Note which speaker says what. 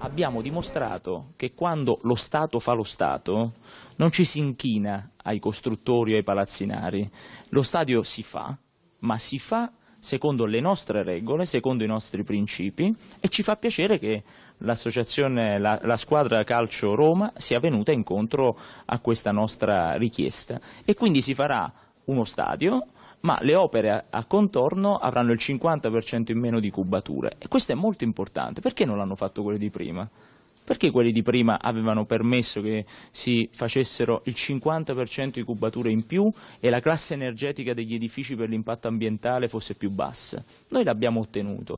Speaker 1: Abbiamo dimostrato che quando lo Stato fa lo Stato non ci si inchina ai costruttori o ai palazzinari, lo stadio si fa, ma si fa secondo le nostre regole, secondo i nostri principi e ci fa piacere che la, la squadra calcio Roma sia venuta incontro a questa nostra richiesta e quindi si farà uno stadio, ma le opere a contorno avranno il 50% in meno di cubature. E questo è molto importante. Perché non l'hanno fatto quelle di prima? Perché quelli di prima avevano permesso che si facessero il 50% di cubature in più e la classe energetica degli edifici per l'impatto ambientale fosse più bassa? Noi l'abbiamo ottenuto.